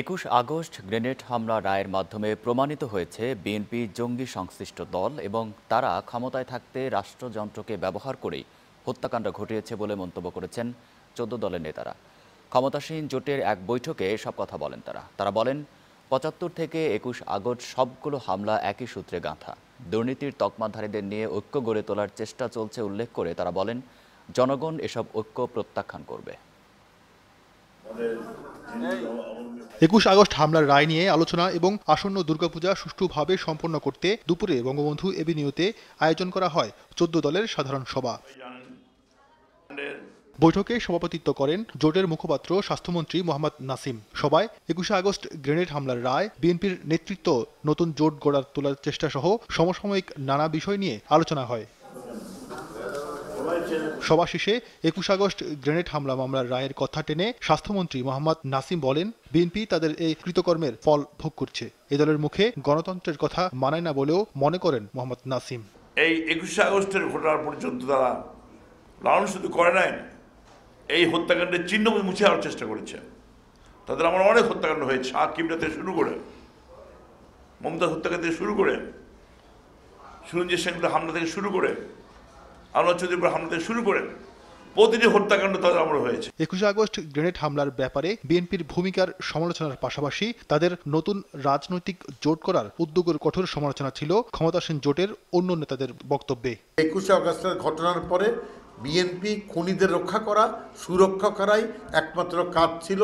একুশ August grenade হামলা রায়ের মাধ্যমে প্রমাণিত হয়েছে বিএনপি জঙ্গি সংশ্লিষ্ট দল এবং তারা ক্ষমতায় থাকতে রাষ্ট্রযন্ত্রকে ব্যবহার করেই হত্যাকাণ্ড ঘটিয়েছে বলে মন্তব্য করেছেন চোদ্দ দলের নেতারা ক্ষমতাসীন জোটের এক বৈঠকে এসব কথা বলেন তারা তারা বলেন পঁচাত্তর থেকে একুশ আগস্ট সবগুলো হামলা একই সূত্রে গাঁথা দুর্নীতির তকমাধারীদের নিয়ে ঐক্য গড়ে তোলার চেষ্টা চলছে উল্লেখ করে তারা বলেন জনগণ এসব ঐক্য প্রত্যাখ্যান করবে একুশ আগস্ট হামলার রায় নিয়ে আলোচনা এবং আসন্ন দুর্গাপূজা সুষ্ঠুভাবে সম্পন্ন করতে দুপুরে বঙ্গবন্ধু এভিনিউতে আয়োজন করা হয় চোদ্দ দলের সাধারণ সভা বৈঠকে সভাপতিত্ব করেন জোটের মুখপাত্র স্বাস্থ্যমন্ত্রী মোহাম্মদ নাসিম সবাই একুশে আগস্ট গ্রেনেড হামলার রায় বিএনপির নেতৃত্ব নতুন জোট গড়ার তোলার চেষ্টা সহ সমসাময়িক নানা বিষয় নিয়ে আলোচনা হয় সভা শেষে একুশ আগস্ট গ্রেনেড হামলা মামলার রায়ের কথা টেনে স্বাস্থ্যমন্ত্রী মোহাম্মদ নাসিম বলেন বিএনপি তাদের এই কৃতকর্মের ফল ভোগ করছে এ দলের মুখে গণতন্ত্রের কথা মানায় না বলেও মনে করেন মোহাম্মদ নাসিম এই একুশে আগস্টের ঘটনার পর্যন্ত তারা লালন শুধু করে নাই এই হত্যাকাণ্ডের চিহ্ন মুছে আনার চেষ্টা করেছে তাদের আমার অনেক হত্যাকাণ্ড হয়েছে হাকিমটা থেকে শুরু করে মমতাজ হত্যাকাণ্ড থেকে শুরু করে সুরঞ্জিত সিংটা হামলা থেকে শুরু করে আলোচনার হামলাতে শুরু করেন প্রতিটি হত্যাকাণ্ড তাদের আমল হয়েছে একুশে আগস্ট গ্রেনেড হামলার ব্যাপারে বিএনপির ভূমিকার সমালোচনার পাশাপাশি তাদের নতুন রাজনৈতিক জোট করার উদ্যোগের কঠোর সমালোচনা ছিল ক্ষমতাসীন জোটের অন্য নেতাদের বক্তব্যে একুশে আগস্টের ঘটনার পরে বিএনপি খুনিদের রক্ষা করা সুরক্ষা করাই একমাত্র কাজ ছিল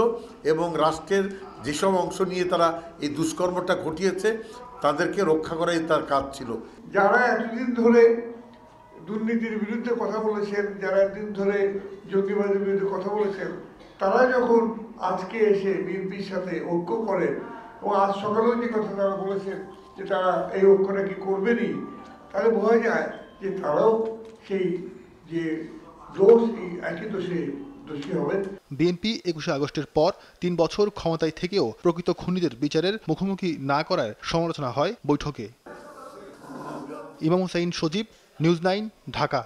এবং রাষ্ট্রের যেসব অংশ নিয়ে তারা এই দুষ্কর্মটা ঘটিয়েছে তাদেরকে রক্ষা করাই তার কাজ ছিল যারা এতদিন ধরে দুর্নীতির বিরুদ্ধে কথা বলেছেন যারা এতদিন ধরে জঙ্গিবাদের বিরুদ্ধে কথা বলেছেন তারা যখন আজকে এসে বিএনপির সাথে ঐক্য করেন এবং আজ সকালেও যে কথা তারা বলেছেন যে তারা এই ঐক্যটা কি করবেনই তাহলে বোঝা যায় যে তারাও সেই যে দোষ এই একই দোষে বিএনপি একুশে আগস্টের পর তিন বছর ক্ষমতায় থেকেও প্রকৃত খুনিদের বিচারের মুখোমুখি না করায় সমালোচনা হয় বৈঠকে ইমাম হুসাইন সজীব নিউজ নাইন ঢাকা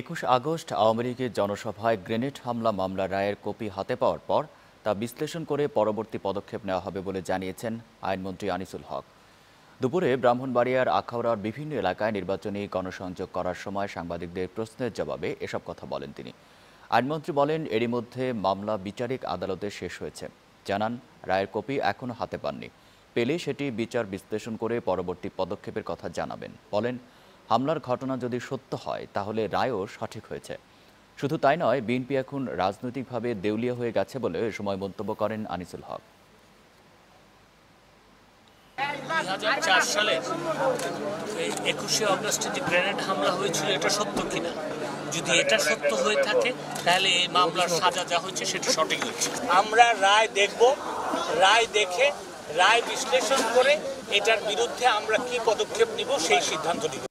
একুশ আগস্ট আওয়ামী লীগের জনসভায় গ্রেনেড হামলা মামলা রায়ের কপি হাতে পাওয়ার পর তা বিশ্লেষণ করে পরবর্তী পদক্ষেপ নেওয়া হবে বলে জানিয়েছেন আইনমন্ত্রী আনিসুল হক দুপুরে ব্রাহ্মণবাড়িয়ার আখাউড়ার বিভিন্ন এলাকায় নির্বাচনী গণসংযোগ করার সময় সাংবাদিকদের প্রশ্নের জবাবে এসব কথা বলেন তিনি আইনমন্ত্রী বলেন এরই মধ্যে মামলা বিচারিক আদালতে শেষ হয়েছে জানান রায়ের কপি এখনও হাতে পাননি পেলে সেটি বিচার বিশ্লেষণ করে পরবর্তী পদক্ষেপের কথা জানাবেন বলেন হামলার ঘটনা যদি সত্য হয় তাহলে রায়ও সঠিক হয়েছে শুধু তাই নয় বিএনপি এখন রাজনৈতিকভাবে দেউলিয়া হয়ে গেছে বলে এ সময় মন্তব্য করেন আনিসুল হক যদি এটা সত্য হয়ে থাকে তাহলে এই মামলার সাজা যা হয়েছে সেটা সঠিক হচ্ছে আমরা রায় দেখব রায় দেখে রায় বিশ্লেষণ করে এটার বিরুদ্ধে আমরা কি পদক্ষেপ নিব সেই সিদ্ধান্ত নিব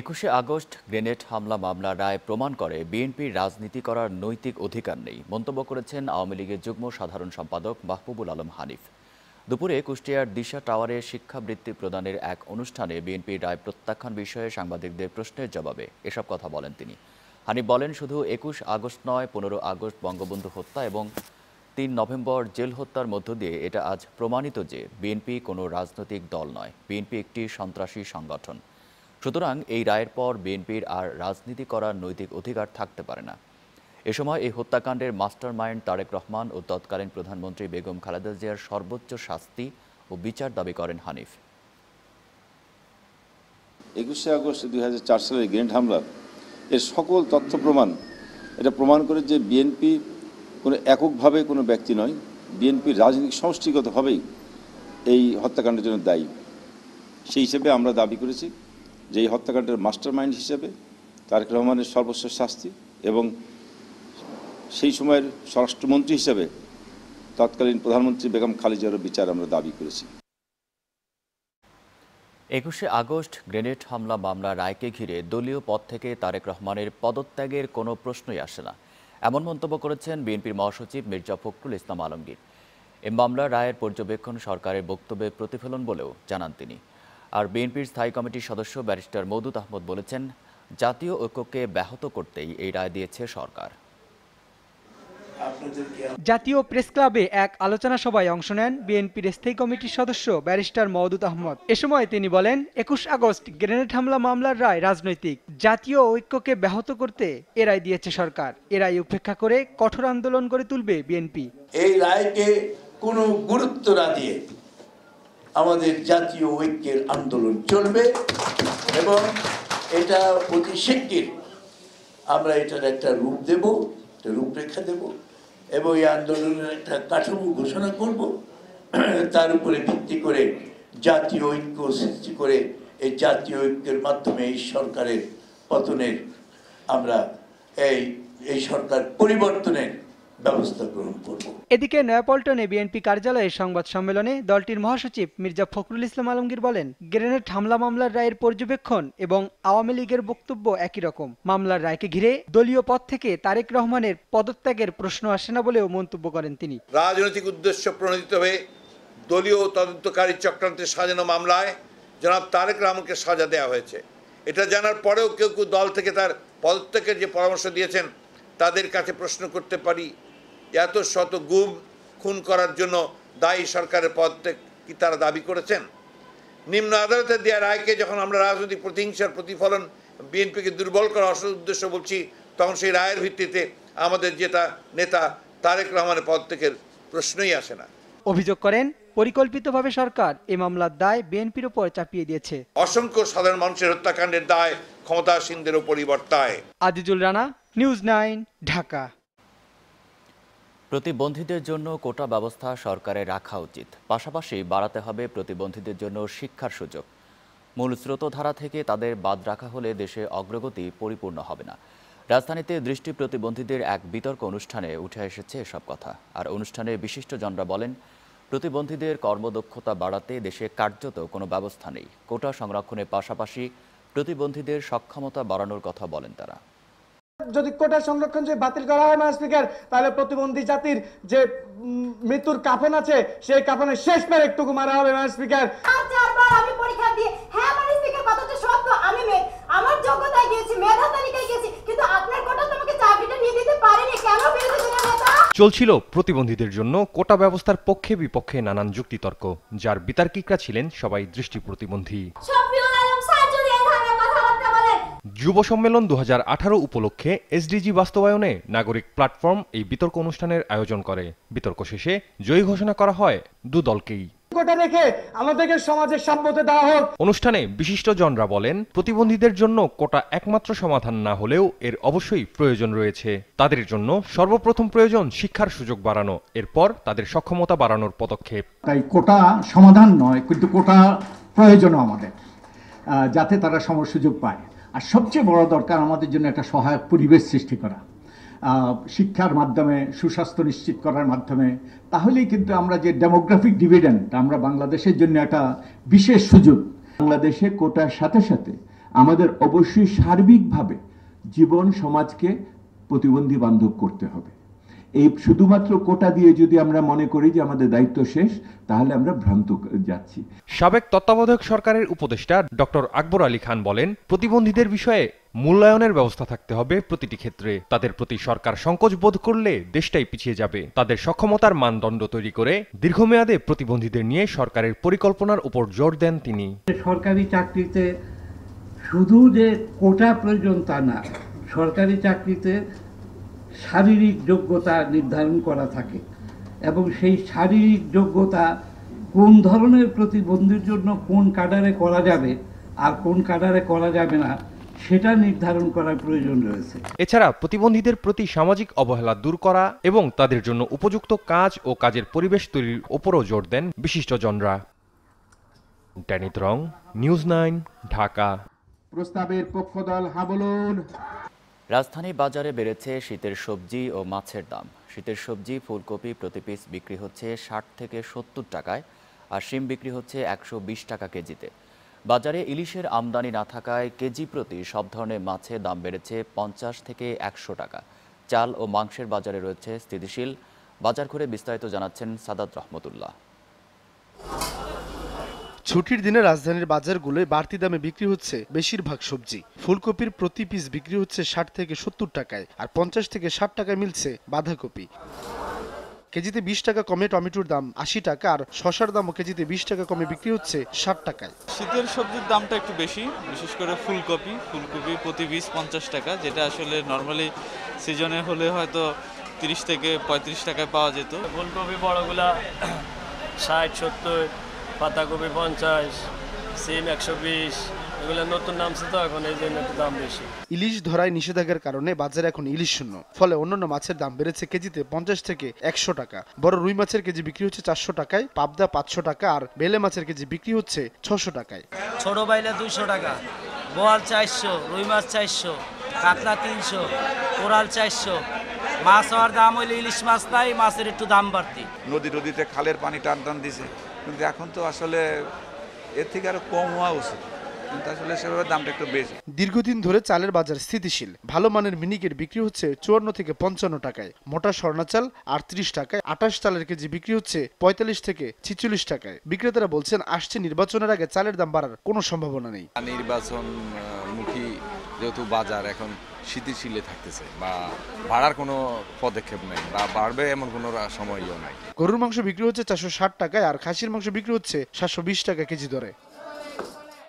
একুশে আগস্ট গ্রেনেড হামলা মামলা রায় প্রমাণ করে বিএনপির রাজনীতি করার নৈতিক অধিকার নেই মন্তব্য করেছেন আওয়ামী লীগের যুগ্ম সাধারণ সম্পাদক মাহবুবুল আলম হানিফ দুপুরে কুষ্টিয়ার দিশা টাওয়ারে শিক্ষাবৃত্তি প্রদানের এক অনুষ্ঠানে বিএনপি রায় প্রত্যাখ্যান বিষয়ে সাংবাদিকদের প্রশ্নের জবাবে এসব কথা বলেন তিনি হানিফ বলেন শুধু একুশ আগস্ট নয় পনেরো আগস্ট বঙ্গবন্ধু হত্যা এবং তিন নভেম্বর জেল হত্যার মধ্য দিয়ে এটা আজ প্রমাণিত যে বিএনপি কোনো রাজনৈতিক দল নয় বিএনপি একটি সন্ত্রাসী সংগঠন সুতরাং এই রায়ের পর বিএনপির আর রাজনীতি করার নৈতিক অধিকার থাকতে পারে না এ সময় এই হত্যাকাণ্ডের মাস্টার মাইন্ড তারেক রহমান ও তৎকালীন প্রধানমন্ত্রী বেগম খালেদা জিয়ার সর্বোচ্চ শাস্তি ও বিচার দাবি করেন হানিফ একুশে আগস্ট দুই সালের গ্রেন্ড হামলা এর সকল তথ্য প্রমাণ এটা প্রমাণ করে যে বিএনপি কোনো এককভাবে কোনো ব্যক্তি নয় বিএনপির রাজনৈতিক সমষ্টিগতভাবেই এই হত্যাকাণ্ডের জন্য দায়ী সেই হিসেবে আমরা দাবি করেছি যে এই হত্যাকাণ্ডের মাস্টার মাইন্ড হিসেবে তারেক রহমানের সর্বোচ্চ শাস্তি এবং সেই সময়ের স্বরাষ্ট্রমন্ত্রী হিসেবে তৎকালীন প্রধানমন্ত্রী বেগম খালিজারও বিচার আমরা দাবি করেছি একুশে আগস্ট গ্রেনেড হামলা মামলা রায়কে ঘিরে দলীয় পদ থেকে তারেক রহমানের পদত্যাগের কোনো প্রশ্নই আসে না এমন মন্তব্য করেছেন বিএনপির মহাসচিব মির্জা ফখরুল ইসলাম আলমগীর এ মামলা রায়ের পর্যবেক্ষণ সরকারের বক্তব্যে প্রতিফলন বলেও জানান তিনি আর বিএনপির স্থায়ী কমিটির সদস্য ব্যারিস্টার মদুদ আহমদ বলেছেন জাতীয় ঐক্যকে ব্যাহত করতেই এই রায় দিয়েছে সরকার জাতীয় প্রেস ক্লাবে এক আলোচনা সভায় অংশ নেন বিএনপির স্থায়ী কমিটির সদস্য ব্যারিস্টার মওদুদ আহমদ এ সময় তিনি বলেন একুশ আগস্ট গ্রেনেড হামলা মামলার রায় রাজনৈতিক জাতীয় ঐক্যকে ব্যাহত করতে এরাই দিয়েছে সরকার এরাই উপেক্ষা করে কঠোর আন্দোলন করে তুলবে বিএনপি এই রায়কে কোনো গুরুত্ব না দিয়ে আমাদের জাতীয় ঐক্যের আন্দোলন চলবে এবং এটা অতি শিগগির আমরা এটার একটা রূপ দেব রূপরেখা দেব এবং এই আন্দোলনের একটা কাঠামো ঘোষণা করব তার উপরে ভিত্তি করে জাতীয় ঐক্য সৃষ্টি করে এই জাতীয় ঐক্যের মাধ্যমে এই সরকারের পতনের আমরা এই এই সরকার পরিবর্তনের ব্যবস্থা গ্রহণ করব এদিকে নয়াপল্টনে বিএনপি কার্যালয়ে সংবাদ সম্মেলনে দলটির মহাসচিব মির্জা ফখরুল ইসলাম আলমগীর বলেন গ্রেনেড হামলা মামলার রায়ের পর্যবেক্ষণ এবং আওয়ামী লীগের বক্তব্য একই রকম মামলার রায়কে ঘিরে দলীয় পদ থেকে তারেক রহমানের পদত্যাগের প্রশ্ন আসে না বলেও মন্তব্য করেন তিনি রাজনৈতিক উদ্দেশ্য প্রণোদিত হয়ে দলীয় তদন্তকারী চক্রান্তের সাজানো মামলায় জনাব তারেক রহমানকে সাজা দেওয়া হয়েছে এটা জানার পরেও কেউ কেউ দল থেকে তার পদত্যাগের যে পরামর্শ দিয়েছেন তাদের কাছে প্রশ্ন করতে পারি এত শত গুম খুন করার জন্য দায়ী সরকারের পদ কি তারা দাবি করেছেন নিম্ন আদালতে দেওয়া রায়কে যখন আমরা রাজনৈতিক প্রতিহিংসার প্রতিফলন বিএনপিকে দুর্বল করার অসৎ উদ্দেশ্য বলছি তখন সেই রায়ের ভিত্তিতে আমাদের যেটা নেতা তারেক রহমানের পদ থেকে প্রশ্নই আসে না অভিযোগ করেন পরিকল্পিতভাবে সরকার এ মামলার দায় বিএনপির উপর চাপিয়ে দিয়েছে অসংখ্য সাধারণ মানুষের হত্যাকাণ্ডের দায় ক্ষমতাসীনদের পরিবর্তায় বর্তায় আজিজুল রানা নিউজ নাইন ঢাকা প্রতিবন্ধীদের জন্য কোটা ব্যবস্থা সরকারে রাখা উচিত পাশাপাশি বাড়াতে হবে প্রতিবন্ধীদের জন্য শিক্ষার সুযোগ মূল স্রোতধারা থেকে তাদের বাদ রাখা হলে দেশে অগ্রগতি পরিপূর্ণ হবে না রাজধানীতে দৃষ্টি প্রতিবন্ধীদের এক বিতর্ক অনুষ্ঠানে উঠে এসেছে এসব কথা আর অনুষ্ঠানে বিশিষ্টজনরা বলেন প্রতিবন্ধীদের কর্মদক্ষতা বাড়াতে দেশে কার্যত কোনো ব্যবস্থা নেই কোটা সংরক্ষণের পাশাপাশি প্রতিবন্ধীদের সক্ষমতা বাড়ানোর কথা বলেন তারা যদি কোটা সংরক্ষণ যদি বাতিল করা হয় মানে স্পিকার তাহলে প্রতিবন্ধী জাতির যে মৃত্যুর কাফন আছে সেই কাফনে শেষ পের একটুকু মারা হবে মানে স্পিকার হ্যাঁ চলছিল প্রতিবন্ধীদের জন্য কোটা ব্যবস্থার পক্ষে বিপক্ষে নানান যুক্তিতর্ক যার বিতার্কিকরা ছিলেন সবাই দৃষ্টি প্রতিবন্ধী যুব সম্মেলন দু উপলক্ষে এসডিজি বাস্তবায়নে নাগরিক প্ল্যাটফর্ম এই বিতর্ক অনুষ্ঠানের আয়োজন করে বিতর্ক শেষে জয়ী ঘোষণা করা হয় দু দলকেই অনুষ্ঠানে বিশিষ্ট জনরা বলেন প্রতিবন্ধীদের জন্য কোটা একমাত্র সমাধান না হলেও এর অবশ্যই প্রয়োজন রয়েছে তাদের জন্য সর্বপ্রথম প্রয়োজন শিক্ষার সুযোগ বাড়ানো এরপর তাদের সক্ষমতা বাড়ানোর পদক্ষেপ তাই কোটা সমাধান নয় কিন্তু কোটা আমাদের যাতে তারা সুযোগ পায় আর সবচেয়ে বড় দরকার আমাদের জন্য একটা সহায়ক পরিবেশ সৃষ্টি করা শিক্ষার মাধ্যমে সুস্বাস্থ্য নিশ্চিত করার মাধ্যমে তাহলেই কিন্তু আমরা যে ডেমোগ্রাফিক ডিভিডেন্ট আমরা বাংলাদেশের জন্য একটা বিশেষ সুযোগ বাংলাদেশে কোটার সাথে সাথে আমাদের অবশ্যই সার্বিকভাবে জীবন সমাজকে প্রতিবন্ধী বান্ধব করতে হবে এই শুধুমাত্র কোটা দিয়ে যদি আমরা মনে করি যে আমাদের দায়িত্ব শেষ তাহলে আমরা ভ্রান্ত যাচ্ছি সাবেক তত্ত্বাবধায়ক সরকারের উপদেষ্টা ডক্টর আকবর আলী খান বলেন প্রতিবন্ধীদের বিষয়ে মূল্যায়নের ব্যবস্থা থাকতে হবে প্রতিটি ক্ষেত্রে তাদের প্রতি সরকার সংকোচ বোধ করলে দেশটাই পিছিয়ে যাবে তাদের সক্ষমতার মানদণ্ড তৈরি করে দীর্ঘমেয়াদে প্রতিবন্ধীদের নিয়ে সরকারের পরিকল্পনার উপর জোর দেন তিনি সরকারি চাকরিতে শুধু যে কোটা প্রয়োজন তা না সরকারি চাকরিতে শারীরিক যোগ্যতা নির্ধারণ করা থাকে এবং সেই শারীরিক যোগ্যতা কোন ধরনের প্রতিবন্ধীর জন্য কোন কাডারে করা যাবে আর কোন কাডারে করা যাবে না সেটা নির্ধারণ করার প্রয়োজন রয়েছে এছাড়া প্রতিবন্ধীদের প্রতি সামাজিক অবহেলা দূর করা এবং তাদের জন্য উপযুক্ত কাজ ও কাজের পরিবেশ তৈরির ওপরও জোর দেন বিশিষ্টজনরা ড্যানিত রং নিউজ নাইন ঢাকা প্রস্তাবের পক্ষদল হাবলুন রাজধানী বাজারে বেড়েছে শীতের সবজি ও মাছের দাম শীতের সবজি ফুলকপি প্রতি পিস বিক্রি হচ্ছে ষাট থেকে সত্তর টাকায় আর শিম বিক্রি হচ্ছে একশো টাকা কেজিতে বাজারে ইলিশের আমদানি না থাকায় কেজি প্রতি সব ধরনের মাছে দাম বেড়েছে পঞ্চাশ থেকে একশো টাকা চাল ও মাংসের বাজারে রয়েছে স্থিতিশীল বাজার ঘুরে বিস্তারিত জানাচ্ছেন সাদাত রহমতুল্লাহ ছুটির দিনে রাজধানীর বাজারগুলোয় বাড়তি দামে বিক্রি হচ্ছে বেশিরভাগ সবজি ফুলকপির প্রতি পিস বিক্রি হচ্ছে ষাট থেকে সত্তর টাকায় আর পঞ্চাশ থেকে ষাট টাকায় মিলছে বাঁধাকপি কেজিতে বিশ টাকা কমে টমেটোর দাম আশি টাকা আর শশার দামও কেজিতে বিশ টাকা কমে বিক্রি হচ্ছে ষাট টাকায় শীতের সবজির দামটা একটু বেশি বিশেষ করে ফুলকপি ফুলকপি প্রতি পিস পঞ্চাশ টাকা যেটা আসলে নর্মালি সিজনে হলে হয়তো তিরিশ থেকে পঁয়ত্রিশ টাকায় পাওয়া যেত ফুলকপি বড়গুলা ষাট সত্তর পাতাকপি পঞ্চাশ সিম একশো বিশ এগুলো নতুন নামছে তো এখন এই জন্য দাম বেশি ইলিশ ধরায় নিষেধাজ্ঞার কারণে বাজারে এখন ইলিশ শূন্য ফলে অন্যান্য মাছের দাম বেড়েছে কেজিতে পঞ্চাশ থেকে একশো টাকা বড় রুই মাছের কেজি বিক্রি হচ্ছে চারশো টাকায় পাবদা পাঁচশো টাকা আর বেলে মাছের কেজি বিক্রি হচ্ছে ছশো টাকায় ছোট বাইলা দুইশো টাকা বোয়াল চারশো রুই মাছ চারশো কাতলা তিনশো কোরাল চারশো মাছ হওয়ার দাম হইলে ইলিশ মাছ নাই মাছের একটু দাম বাড়তি নদী নদীতে খালের পানি টান টান দিছে কিন্তু এখন তো আসলে এর থেকে আরো কম হওয়া উচিত দীর্ঘদিন ধরে চালের বাজার স্থিতিশীল ভালো মানের মিনিকের বিক্রি হচ্ছে চুয়ান্ন থেকে পঞ্চান্ন টাকায় মোটা স্বর্ণা চাল আটত্রিশ টাকায় আটাশ চালের কেজি বিক্রি হচ্ছে পঁয়তাল্লিশ থেকে ছিচল্লিশ টাকায় বিক্রেতারা বলছেন আসছে নির্বাচনের আগে চালের দাম বাড়ার কোনো সম্ভাবনা নেই নির্বাচন মুখী যেহেতু বাজার এখন স্মৃতিশীলে থাকতেছে বা বাড়ার কোনো পদক্ষেপ নেই বা বাড়বে এমন কোনো সময়ও নাই গরুর মাংস বিক্রি হচ্ছে চারশো ষাট টাকায় আর খাসির মাংস বিক্রি হচ্ছে সাতশো বিশ টাকা কেজি দরে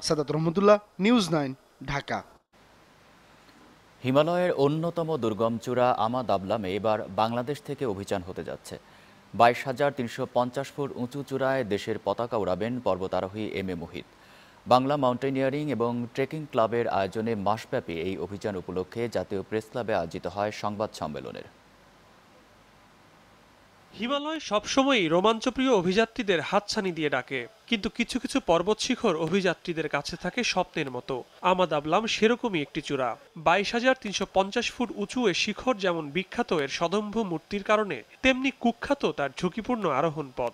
সাদাত রহমতুল্লাহ নিউজ নাইন ঢাকা হিমালয়ের অন্যতম দুর্গম চূড়া আমা দাবলামে এবার বাংলাদেশ থেকে অভিযান হতে যাচ্ছে বাইশ হাজার তিনশো পঞ্চাশ ফুট উঁচু চূড়ায় দেশের পতাকা উড়াবেন পর্বতারোহী M A Mohit Bangla mountaineering এবং ট্রেকিং ক্লাবের আয়োজনে মাসব্যাপী এই অভিযান উপলক্ষে জাতীয় প্রেস ক্লাবে আয়োজিত হয় সংবাদ সম্মেলনের হিমালয় সবসময়ই রোমাঞ্চপ্রিয় অভিযাত্রীদের হাতছানি দিয়ে ডাকে কিন্তু কিছু কিছু পর্বত শিখর অভিযাত্রীদের কাছে থাকে স্বপ্নের মতো আমাদ আবলাম সেরকমই একটি চূড়া বাইশ হাজার তিনশো পঞ্চাশ ফুট উঁচু এ শিখর যেমন বিখ্যাত এর সদম্ভ মূর্তির কারণে তেমনি কুখ্যাত তার ঝুঁকিপূর্ণ আরোহণ পথ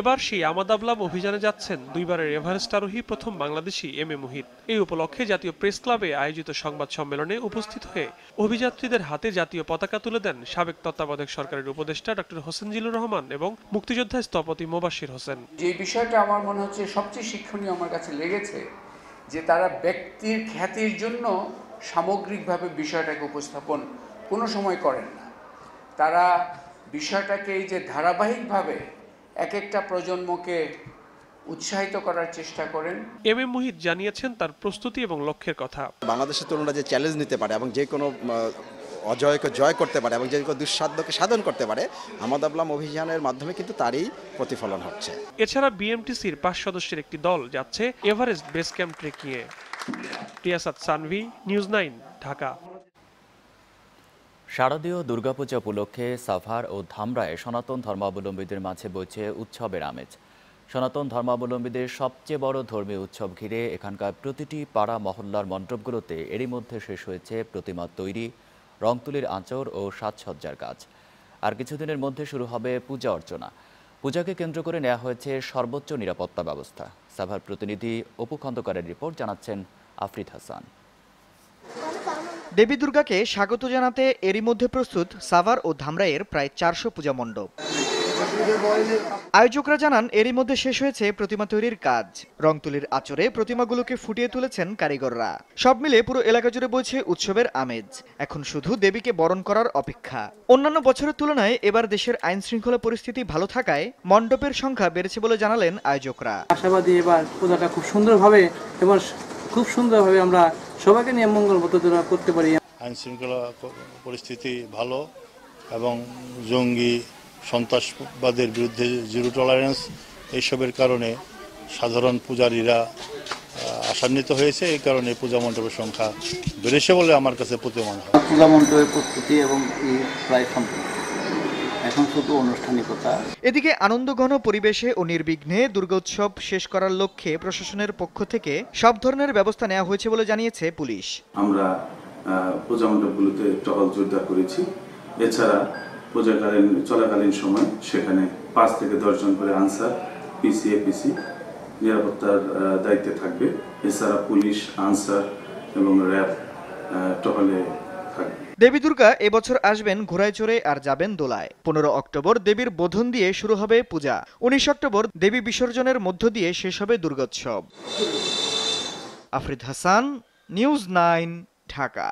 এবার সেই আমাদাবলাম অভিযানে যাচ্ছেন দুইবারের এভারেস্ট আরোহী প্রথম বাংলাদেশি এম এ মুহিত এই উপলক্ষে জাতীয় প্রেস ক্লাবে আয়োজিত সংবাদ সম্মেলনে উপস্থিত হয়ে অভিযাত্রীদের হাতে জাতীয় পতাকা তুলে দেন সাবেক তত্ত্বাবধায়ক সরকারের উপদেষ্টা ডক্টর হোসেন জিলুর রহমান এবং মুক্তিযোদ্ধা স্থপতি মোবাশির হোসেন যে বিষয়টা আমার মনে হচ্ছে সবচেয়ে শিক্ষণীয় আমার কাছে লেগেছে যে তারা ব্যক্তির খ্যাতির জন্য সামগ্রিকভাবে বিষয়টাকে উপস্থাপন কোনো সময় করেন না তারা বিষয়টাকে এই যে ধারাবাহিকভাবে এক একটা প্রজন্মকে উৎসাহিত করার চেষ্টা করেন এম এম মুহিত জানিয়েছেন তার প্রস্তুতি এবং লক্ষ্যের কথা বাংলাদেশের তরুণরা যে চ্যালেঞ্জ নিতে পারে এবং যে কোনো অজয়কে জয় করতে পারে এবং যে কোনো দুঃসাধ্যকে সাধন করতে পারে আমাদ আবলাম অভিযানের মাধ্যমে কিন্তু তারই প্রতিফলন হচ্ছে এছাড়া বিএমটিসির পাঁচ সদস্যের একটি দল যাচ্ছে এভারেস্ট বেস ক্যাম্প ট্রেকিয়ে প্রিয়াসাদ সানভি নিউজ নাইন ঢাকা শারদীয় দুর্গাপূজা উপলক্ষে সাভার ও ধামরায় সনাতন ধর্মাবলম্বীদের মাঝে বইছে উৎসবের আমেজ সনাতন ধর্মাবলম্বীদের সবচেয়ে বড় ধর্মীয় উৎসব ঘিরে এখানকার প্রতিটি পাড়া মহল্লার মণ্ডপগুলোতে এরই মধ্যে শেষ হয়েছে প্রতিমা তৈরি রংতুলির আঁচর আঁচড় ও সাজসজ্জার কাজ আর কিছুদিনের মধ্যে শুরু হবে পূজা অর্চনা পূজাকে কেন্দ্র করে নেওয়া হয়েছে সর্বোচ্চ নিরাপত্তা ব্যবস্থা সাভার প্রতিনিধি অপু খন্দকারের রিপোর্ট জানাচ্ছেন আফরিদ হাসান দেবী দুর্গাকে স্বাগত জানাতে এরই মধ্যে প্রস্তুত সাভার ও ধামরাইয়ের প্রায় চারশো পূজা মণ্ডপ আয়োজকরা জানান এরই মধ্যে শেষ হয়েছে প্রতিমা তৈরির কাজ রং তুলির আচরে প্রতিমাগুলোকে ফুটিয়ে তুলেছেন কারিগররা সব মিলে পুরো এলাকা জুড়ে বইছে উৎসবের আমেজ এখন শুধু দেবীকে বরণ করার অপেক্ষা অন্যান্য বছরের তুলনায় এবার দেশের আইন শৃঙ্খলা পরিস্থিতি ভালো থাকায় মণ্ডপের সংখ্যা বেড়েছে বলে জানালেন আয়োজকরা আশাবাদী এবার পূজাটা খুব সুন্দরভাবে এবার খুব সুন্দরভাবে আমরা সবাইকে নিয়ে মঙ্গল প্রতারণা করতে পারি আইন শৃঙ্খলা পরিস্থিতি ভালো এবং জঙ্গি সন্ত্রাসবাদের বিরুদ্ধে জিরো টলারেন্স এইসবের কারণে সাধারণ পূজারীরা আসান্বিত হয়েছে এই কারণে পূজা মণ্ডপের সংখ্যা বেড়েছে বলে আমার কাছে প্রতীয়মান হয় পূজা মণ্ডপের প্রস্তুতি এবং প্রায় সম্পূর্ণ এখন শুধু এদিকে আনন্দঘন পরিবেশে ও নির্বিঘ্নে দুর্গোৎসব শেষ করার লক্ষ্যে প্রশাসনের পক্ষ থেকে সব ধরনের ব্যবস্থা নেওয়া হয়েছে বলে জানিয়েছে পুলিশ আমরা পূজা মণ্ডপগুলোতে টহল জোরদার করেছি এছাড়া পূজাকালীন চলাকালীন সময় সেখানে পাঁচ থেকে দশজন করে আনসার পিসি এপিসি নিরাপত্তার দায়িত্বে থাকবে এছাড়া পুলিশ আনসার এবং র্যাব টহলে দেবী দুর্গা এবছর আসবেন ঘোড়ায় চড়ে আর যাবেন দোলায় পনেরো অক্টোবর দেবীর বোধন দিয়ে শুরু হবে পূজা উনিশ অক্টোবর দেবী বিসর্জনের মধ্য দিয়ে শেষ হবে দুর্গোৎসব আফরিদ হাসান নিউজ নাইন ঢাকা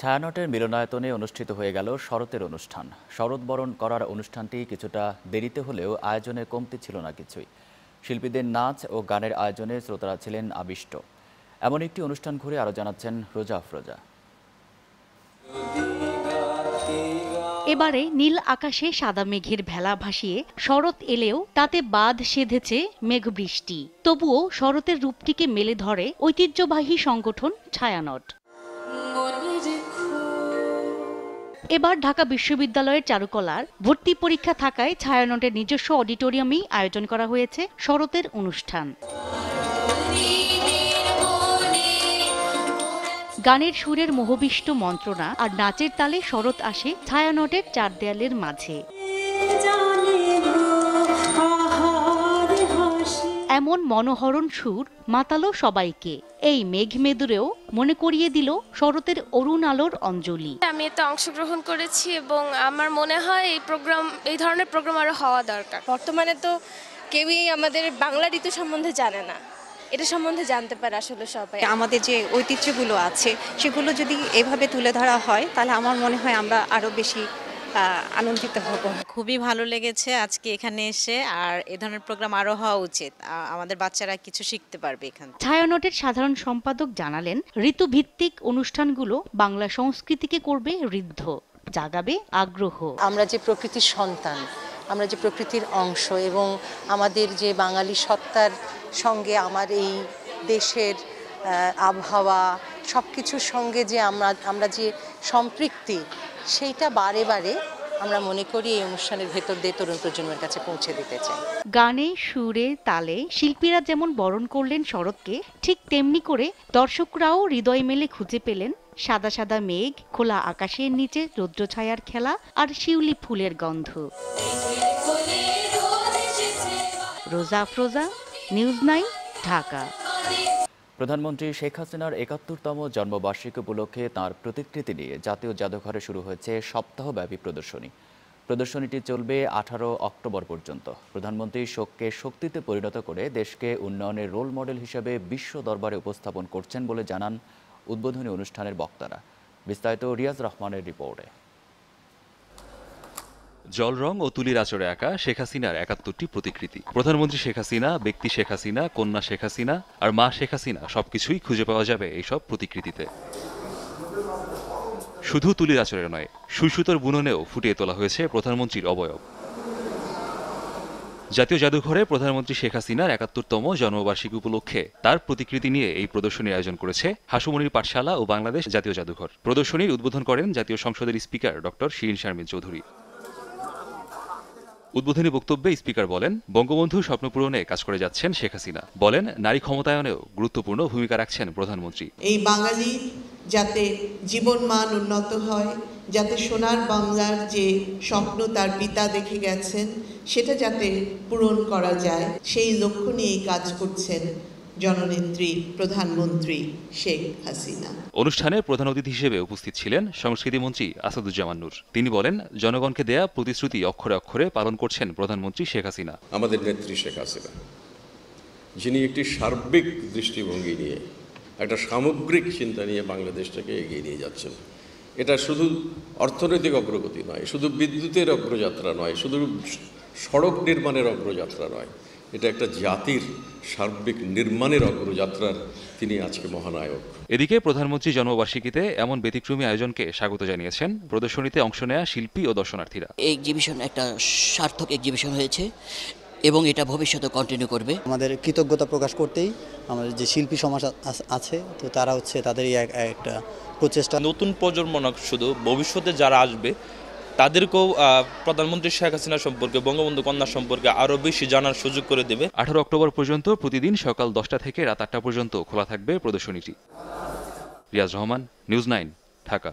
ছায়ানটের মিলনায়তনে অনুষ্ঠিত হয়ে গেল শরতের অনুষ্ঠান শরৎবরণ করার অনুষ্ঠানটি কিছুটা দেরিতে হলেও আয়োজনে কমতি ছিল না কিছুই শিল্পীদের নাচ ও গানের আয়োজনে শ্রোতারা ছিলেন আবিষ্ট এমন একটি অনুষ্ঠান ঘুরে আরো জানাচ্ছেন রোজা আফরোজা এবারে নীল আকাশে সাদা মেঘের ভেলা ভাসিয়ে শরৎ এলেও তাতে বাঁধ সেধেছে মেঘ বৃষ্টি তবুও শরতের রূপটিকে মেলে ধরে ঐতিহ্যবাহী সংগঠন ছায়ানট এবার ঢাকা বিশ্ববিদ্যালয়ের চারুকলার ভর্তি পরীক্ষা থাকায় ছায়ানটের নিজস্ব অডিটোরিয়ামেই আয়োজন করা হয়েছে শরতের অনুষ্ঠান গানের সুরের মোহবিষ্ট মন্ত্রণা আর নাচের তালে শরৎ আসে ছায়ানটের চার দেয়ালের মাঝে এমন মনোহরণ সুর মাতালো সবাইকে এই মেঘ মেদুরেও মনে করিয়ে দিল শরতের অরুণ আলোর অঞ্জলি আমি এতে অংশগ্রহণ করেছি এবং আমার মনে হয় এই প্রোগ্রাম এই ধরনের প্রোগ্রাম আরও হওয়া দরকার বর্তমানে তো কেউই আমাদের বাংলা ঋতু সম্বন্ধে জানে না এটা সম্বন্ধে জানতে পারে আসলে সবাই আমাদের যে ঐতিহ্যগুলো আছে সেগুলো যদি এভাবে তুলে ধরা হয় তাহলে আমার মনে হয় আমরা আরও বেশি আনন্দিত হব খুবই ভালো লেগেছে আজকে এখানে এসে আর এ ধরনের প্রোগ্রাম আরও হওয়া উচিত আমাদের বাচ্চারা কিছু শিখতে পারবে এখান ছায়ানটের সাধারণ সম্পাদক জানালেন ঋতুভিত্তিক অনুষ্ঠানগুলো বাংলা সংস্কৃতিকে করবে ঋদ্ধ জাগাবে আগ্রহ আমরা যে প্রকৃতির সন্তান আমরা যে প্রকৃতির অংশ এবং আমাদের যে বাঙালি সত্তার সঙ্গে আমার এই দেশের আবহাওয়া সব কিছুর সঙ্গে যে আমরা আমরা যে সম্পৃক্তি সেইটা বারে বারে আমরা মনে করি এই অনুষ্ঠানের ভেতর দিয়ে তরুণ প্রজন্মের কাছে পৌঁছে দিতে চাই গানে সুরে তালে শিল্পীরা যেমন বরণ করলেন শরৎকে ঠিক তেমনি করে দর্শকরাও হৃদয় মেলে খুঁজে পেলেন সাদা সাদা মেঘ খোলা আকাশের নিচে রৌদ্রছায়ার খেলা আর শিউলি ফুলের গন্ধ রোজা আফরোজা নিউজ নাইন ঢাকা প্রধানমন্ত্রী শেখ হাসিনার একাত্তরতম জন্মবার্ষিকী উপলক্ষে তাঁর প্রতিকৃতি নিয়ে জাতীয় জাদুঘরে শুরু হয়েছে সপ্তাহব্যাপী প্রদর্শনী প্রদর্শনীটি চলবে আঠারো অক্টোবর পর্যন্ত প্রধানমন্ত্রী শোককে শক্তিতে পরিণত করে দেশকে উন্নয়নের রোল মডেল হিসেবে বিশ্ব দরবারে উপস্থাপন করছেন বলে জানান উদ্বোধনী অনুষ্ঠানের বক্তারা বিস্তারিত রিয়াজ রহমানের রিপোর্টে জল রং ও তুলির আচরে আঁকা শেখ হাসিনার একাত্তরটি প্রতিকৃতি প্রধানমন্ত্রী শেখ হাসিনা ব্যক্তি শেখ হাসিনা কন্যা শেখ হাসিনা আর মা শেখ হাসিনা সবকিছুই খুঁজে পাওয়া যাবে এইসব প্রতিকৃতিতে শুধু তুলির আচরে নয় সুসুতর বুননেও ফুটিয়ে তোলা হয়েছে প্রধানমন্ত্রীর অবয়ব জাতীয় জাদুঘরে প্রধানমন্ত্রী শেখ হাসিনার একাত্তরতম জন্মবার্ষিকী উপলক্ষে তার প্রতিকৃতি নিয়ে এই প্রদর্শনীর আয়োজন করেছে হাসুমনির পাঠশালা ও বাংলাদেশ জাতীয় জাদুঘর প্রদর্শনীর উদ্বোধন করেন জাতীয় সংসদের স্পিকার ডক্টর শিরিন শারমিন চৌধুরী উদ্বোধনী বক্তব্যে স্পিকার বলেন বঙ্গবন্ধু স্বপ্নপূরণে কাজ করে যাচ্ছেন শেখ হাসিনা বলেন নারী ক্ষমতায়নেও গুরুত্বপূর্ণ ভূমিকা রাখছেন প্রধানমন্ত্রী এই বাঙালি যাতে জীবন মান উন্নত হয় যাতে সোনার বাংলার যে স্বপ্ন তার পিতা দেখে গেছেন সেটা যাতে পূরণ করা যায় সেই লক্ষ্য নিয়েই কাজ করছেন জননেত্রী প্রধানমন্ত্রী শেখ হাসিনা অনুষ্ঠানে প্রধান অতিথি হিসেবে উপস্থিত ছিলেন সংস্কৃতি মন্ত্রী আসাদুজ্জামান নূর তিনি বলেন জনগণকে দেয়া প্রতিশ্রুতি অক্ষরে অক্ষরে পালন করছেন প্রধানমন্ত্রী শেখ হাসিনা আমাদের নেত্রী শেখ হাসিনা যিনি একটি সার্বিক দৃষ্টিভঙ্গি নিয়ে একটা সামগ্রিক চিন্তা নিয়ে বাংলাদেশটাকে এগিয়ে নিয়ে যাচ্ছেন এটা শুধু অর্থনৈতিক অগ্রগতি নয় শুধু বিদ্যুতের অগ্রযাত্রা নয় শুধু সড়ক নির্মাণের অগ্রযাত্রা নয় এটা একটা জাতির সার্বিক নির্মাণের অগ্রযাত্রার তিনি আজকে মহানায়ক এদিকে প্রধানমন্ত্রী জন্মবার্ষিকীতে এমন ব্যতিক্রমী আয়োজনকে স্বাগত জানিয়েছেন প্রদর্শনীতে অংশ নেয়া শিল্পী ও দর্শনার্থীরা এক্সিবিশন একটা সার্থক এক্সিবিশন হয়েছে এবং এটা ভবিষ্যতে কন্টিনিউ করবে আমাদের কৃতজ্ঞতা প্রকাশ করতেই আমাদের যে শিল্পী সমাজ আছে তো তারা হচ্ছে তাদের একটা প্রচেষ্টা নতুন প্রজন্ম না শুধু ভবিষ্যতে যারা আসবে তাদেরকেও প্রধানমন্ত্রী শেখ হাসিনা সম্পর্কে বঙ্গবন্ধু কন্যা সম্পর্কে আরও বেশি জানার সুযোগ করে দেবে আঠারো অক্টোবর পর্যন্ত প্রতিদিন সকাল দশটা থেকে রাত আটটা পর্যন্ত খোলা থাকবে প্রদর্শনীটি রিয়াজ রহমান নিউজ নাইন ঢাকা